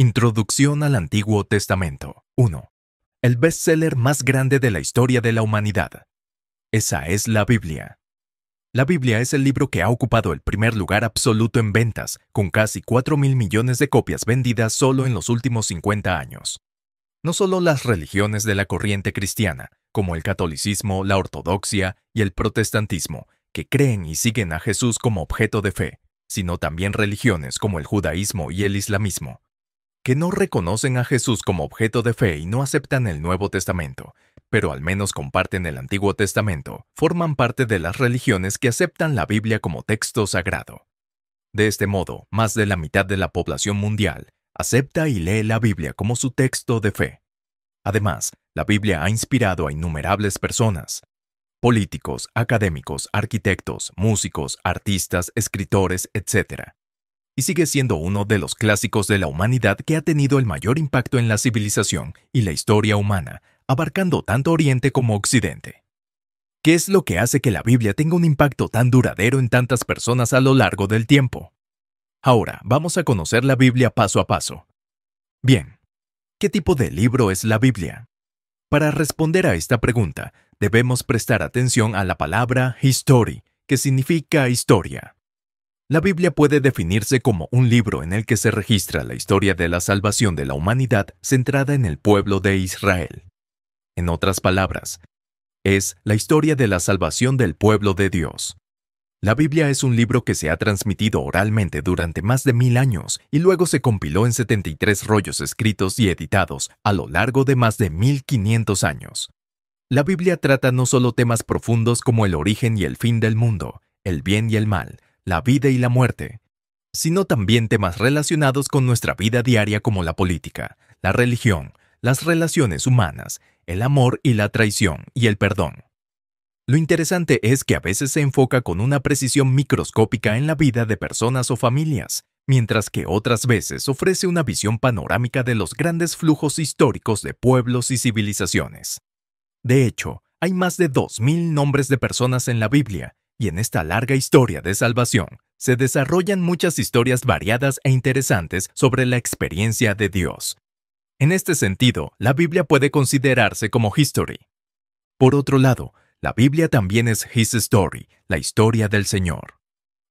Introducción al Antiguo Testamento 1. El bestseller más grande de la historia de la humanidad. Esa es la Biblia. La Biblia es el libro que ha ocupado el primer lugar absoluto en ventas, con casi 4 mil millones de copias vendidas solo en los últimos 50 años. No solo las religiones de la corriente cristiana, como el catolicismo, la ortodoxia y el protestantismo, que creen y siguen a Jesús como objeto de fe, sino también religiones como el judaísmo y el islamismo, que no reconocen a Jesús como objeto de fe y no aceptan el Nuevo Testamento, pero al menos comparten el Antiguo Testamento, forman parte de las religiones que aceptan la Biblia como texto sagrado. De este modo, más de la mitad de la población mundial acepta y lee la Biblia como su texto de fe. Además, la Biblia ha inspirado a innumerables personas, políticos, académicos, arquitectos, músicos, artistas, escritores, etc., y sigue siendo uno de los clásicos de la humanidad que ha tenido el mayor impacto en la civilización y la historia humana, abarcando tanto Oriente como Occidente. ¿Qué es lo que hace que la Biblia tenga un impacto tan duradero en tantas personas a lo largo del tiempo? Ahora vamos a conocer la Biblia paso a paso. Bien, ¿qué tipo de libro es la Biblia? Para responder a esta pregunta, debemos prestar atención a la palabra history, que significa historia. La Biblia puede definirse como un libro en el que se registra la historia de la salvación de la humanidad centrada en el pueblo de Israel. En otras palabras, es la historia de la salvación del pueblo de Dios. La Biblia es un libro que se ha transmitido oralmente durante más de mil años y luego se compiló en 73 rollos escritos y editados a lo largo de más de 1500 años. La Biblia trata no solo temas profundos como el origen y el fin del mundo, el bien y el mal, la vida y la muerte, sino también temas relacionados con nuestra vida diaria como la política, la religión, las relaciones humanas, el amor y la traición y el perdón. Lo interesante es que a veces se enfoca con una precisión microscópica en la vida de personas o familias, mientras que otras veces ofrece una visión panorámica de los grandes flujos históricos de pueblos y civilizaciones. De hecho, hay más de 2.000 nombres de personas en la Biblia, y en esta larga historia de salvación se desarrollan muchas historias variadas e interesantes sobre la experiencia de Dios. En este sentido, la Biblia puede considerarse como history. Por otro lado, la Biblia también es His Story, la historia del Señor.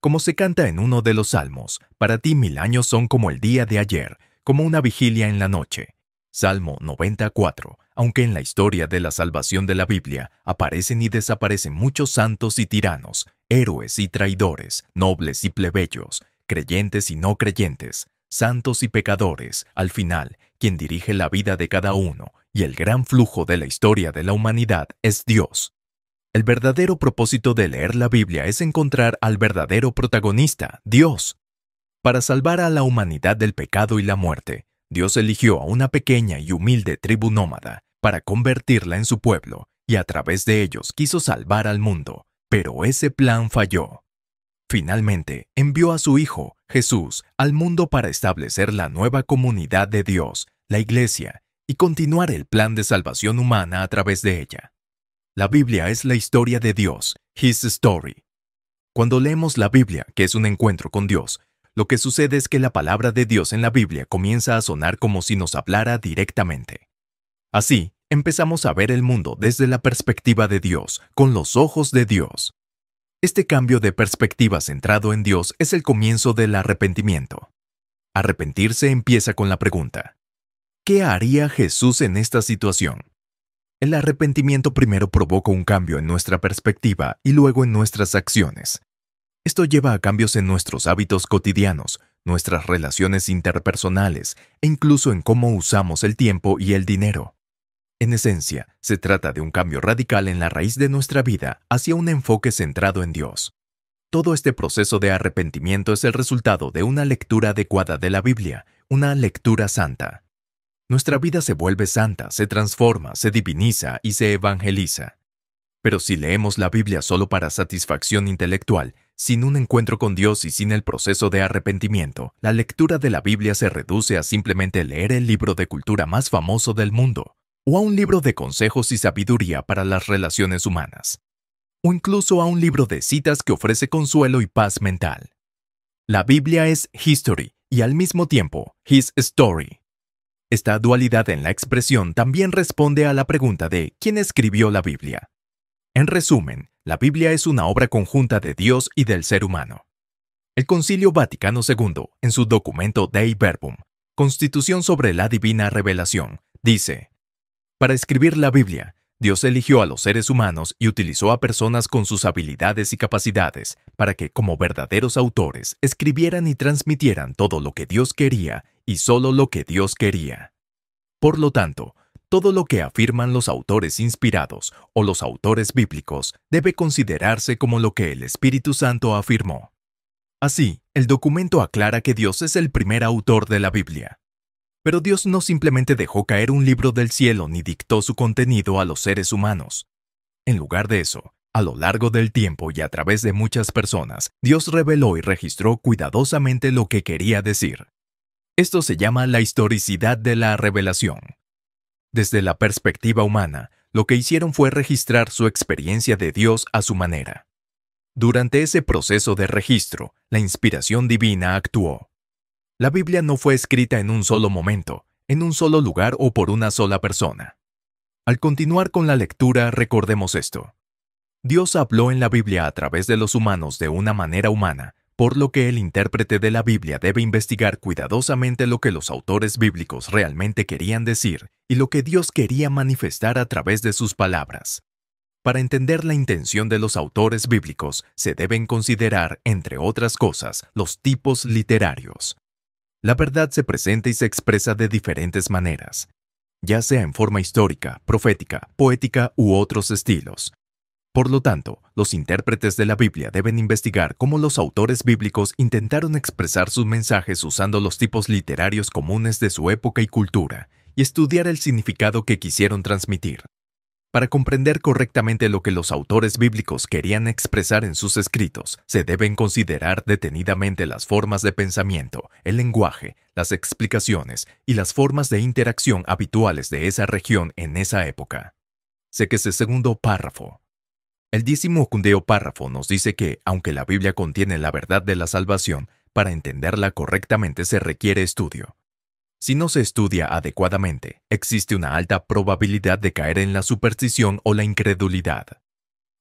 Como se canta en uno de los salmos, para ti mil años son como el día de ayer, como una vigilia en la noche. Salmo 94. Aunque en la historia de la salvación de la Biblia aparecen y desaparecen muchos santos y tiranos, héroes y traidores, nobles y plebeyos, creyentes y no creyentes, santos y pecadores, al final, quien dirige la vida de cada uno y el gran flujo de la historia de la humanidad es Dios. El verdadero propósito de leer la Biblia es encontrar al verdadero protagonista, Dios. Para salvar a la humanidad del pecado y la muerte, Dios eligió a una pequeña y humilde tribu nómada para convertirla en su pueblo y a través de ellos quiso salvar al mundo, pero ese plan falló. Finalmente, envió a su Hijo, Jesús, al mundo para establecer la nueva comunidad de Dios, la Iglesia, y continuar el plan de salvación humana a través de ella. La Biblia es la historia de Dios, His Story. Cuando leemos la Biblia, que es un encuentro con Dios, lo que sucede es que la palabra de Dios en la Biblia comienza a sonar como si nos hablara directamente. Así, empezamos a ver el mundo desde la perspectiva de Dios, con los ojos de Dios. Este cambio de perspectiva centrado en Dios es el comienzo del arrepentimiento. Arrepentirse empieza con la pregunta, ¿qué haría Jesús en esta situación? El arrepentimiento primero provoca un cambio en nuestra perspectiva y luego en nuestras acciones. Esto lleva a cambios en nuestros hábitos cotidianos, nuestras relaciones interpersonales e incluso en cómo usamos el tiempo y el dinero. En esencia, se trata de un cambio radical en la raíz de nuestra vida hacia un enfoque centrado en Dios. Todo este proceso de arrepentimiento es el resultado de una lectura adecuada de la Biblia, una lectura santa. Nuestra vida se vuelve santa, se transforma, se diviniza y se evangeliza. Pero si leemos la Biblia solo para satisfacción intelectual, sin un encuentro con Dios y sin el proceso de arrepentimiento, la lectura de la Biblia se reduce a simplemente leer el libro de cultura más famoso del mundo, o a un libro de consejos y sabiduría para las relaciones humanas, o incluso a un libro de citas que ofrece consuelo y paz mental. La Biblia es history y al mismo tiempo his story. Esta dualidad en la expresión también responde a la pregunta de ¿quién escribió la Biblia? En resumen, la Biblia es una obra conjunta de Dios y del ser humano. El Concilio Vaticano II, en su documento Dei Verbum, Constitución sobre la Divina Revelación, dice, Para escribir la Biblia, Dios eligió a los seres humanos y utilizó a personas con sus habilidades y capacidades para que, como verdaderos autores, escribieran y transmitieran todo lo que Dios quería y solo lo que Dios quería. Por lo tanto, todo lo que afirman los autores inspirados o los autores bíblicos debe considerarse como lo que el Espíritu Santo afirmó. Así, el documento aclara que Dios es el primer autor de la Biblia. Pero Dios no simplemente dejó caer un libro del cielo ni dictó su contenido a los seres humanos. En lugar de eso, a lo largo del tiempo y a través de muchas personas, Dios reveló y registró cuidadosamente lo que quería decir. Esto se llama la historicidad de la revelación. Desde la perspectiva humana, lo que hicieron fue registrar su experiencia de Dios a su manera. Durante ese proceso de registro, la inspiración divina actuó. La Biblia no fue escrita en un solo momento, en un solo lugar o por una sola persona. Al continuar con la lectura, recordemos esto. Dios habló en la Biblia a través de los humanos de una manera humana, por lo que el intérprete de la Biblia debe investigar cuidadosamente lo que los autores bíblicos realmente querían decir y lo que Dios quería manifestar a través de sus palabras. Para entender la intención de los autores bíblicos, se deben considerar, entre otras cosas, los tipos literarios. La verdad se presenta y se expresa de diferentes maneras, ya sea en forma histórica, profética, poética u otros estilos. Por lo tanto, los intérpretes de la Biblia deben investigar cómo los autores bíblicos intentaron expresar sus mensajes usando los tipos literarios comunes de su época y cultura, y estudiar el significado que quisieron transmitir. Para comprender correctamente lo que los autores bíblicos querían expresar en sus escritos, se deben considerar detenidamente las formas de pensamiento, el lenguaje, las explicaciones y las formas de interacción habituales de esa región en esa época. Sé que ese segundo párrafo. El décimo cundeo párrafo nos dice que, aunque la Biblia contiene la verdad de la salvación, para entenderla correctamente se requiere estudio. Si no se estudia adecuadamente, existe una alta probabilidad de caer en la superstición o la incredulidad.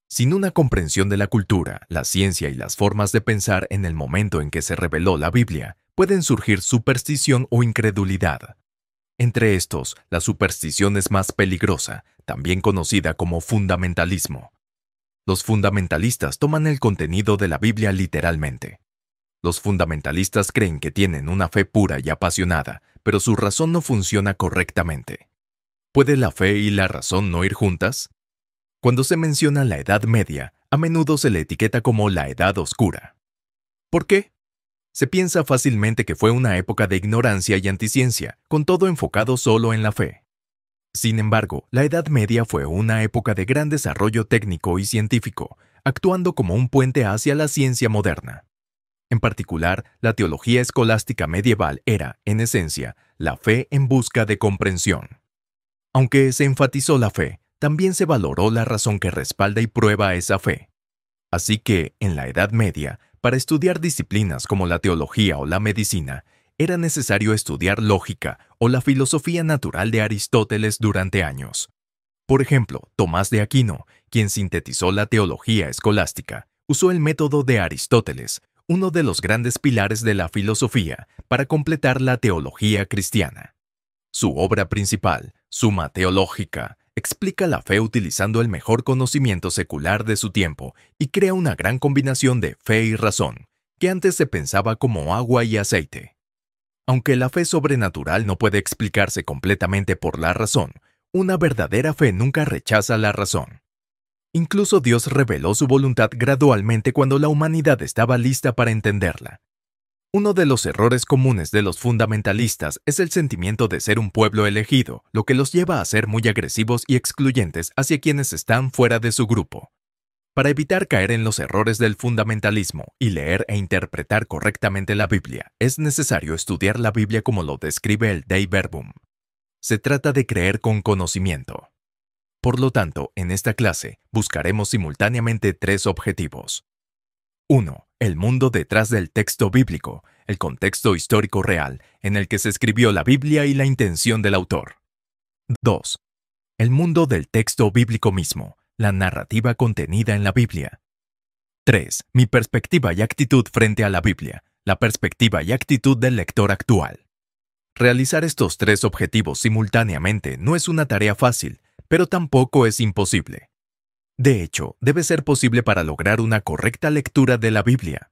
Sin una comprensión de la cultura, la ciencia y las formas de pensar en el momento en que se reveló la Biblia, pueden surgir superstición o incredulidad. Entre estos, la superstición es más peligrosa, también conocida como fundamentalismo. Los fundamentalistas toman el contenido de la Biblia literalmente, los fundamentalistas creen que tienen una fe pura y apasionada, pero su razón no funciona correctamente. ¿Puede la fe y la razón no ir juntas? Cuando se menciona la Edad Media, a menudo se le etiqueta como la Edad Oscura. ¿Por qué? Se piensa fácilmente que fue una época de ignorancia y anticiencia, con todo enfocado solo en la fe. Sin embargo, la Edad Media fue una época de gran desarrollo técnico y científico, actuando como un puente hacia la ciencia moderna. En particular, la teología escolástica medieval era, en esencia, la fe en busca de comprensión. Aunque se enfatizó la fe, también se valoró la razón que respalda y prueba esa fe. Así que, en la Edad Media, para estudiar disciplinas como la teología o la medicina, era necesario estudiar lógica o la filosofía natural de Aristóteles durante años. Por ejemplo, Tomás de Aquino, quien sintetizó la teología escolástica, usó el método de Aristóteles uno de los grandes pilares de la filosofía para completar la teología cristiana. Su obra principal, Suma Teológica, explica la fe utilizando el mejor conocimiento secular de su tiempo y crea una gran combinación de fe y razón, que antes se pensaba como agua y aceite. Aunque la fe sobrenatural no puede explicarse completamente por la razón, una verdadera fe nunca rechaza la razón. Incluso Dios reveló su voluntad gradualmente cuando la humanidad estaba lista para entenderla. Uno de los errores comunes de los fundamentalistas es el sentimiento de ser un pueblo elegido, lo que los lleva a ser muy agresivos y excluyentes hacia quienes están fuera de su grupo. Para evitar caer en los errores del fundamentalismo y leer e interpretar correctamente la Biblia, es necesario estudiar la Biblia como lo describe el Dei Verbum. Se trata de creer con conocimiento. Por lo tanto, en esta clase buscaremos simultáneamente tres objetivos. 1. El mundo detrás del texto bíblico, el contexto histórico real en el que se escribió la Biblia y la intención del autor. 2. El mundo del texto bíblico mismo, la narrativa contenida en la Biblia. 3. Mi perspectiva y actitud frente a la Biblia, la perspectiva y actitud del lector actual. Realizar estos tres objetivos simultáneamente no es una tarea fácil, pero tampoco es imposible. De hecho, debe ser posible para lograr una correcta lectura de la Biblia.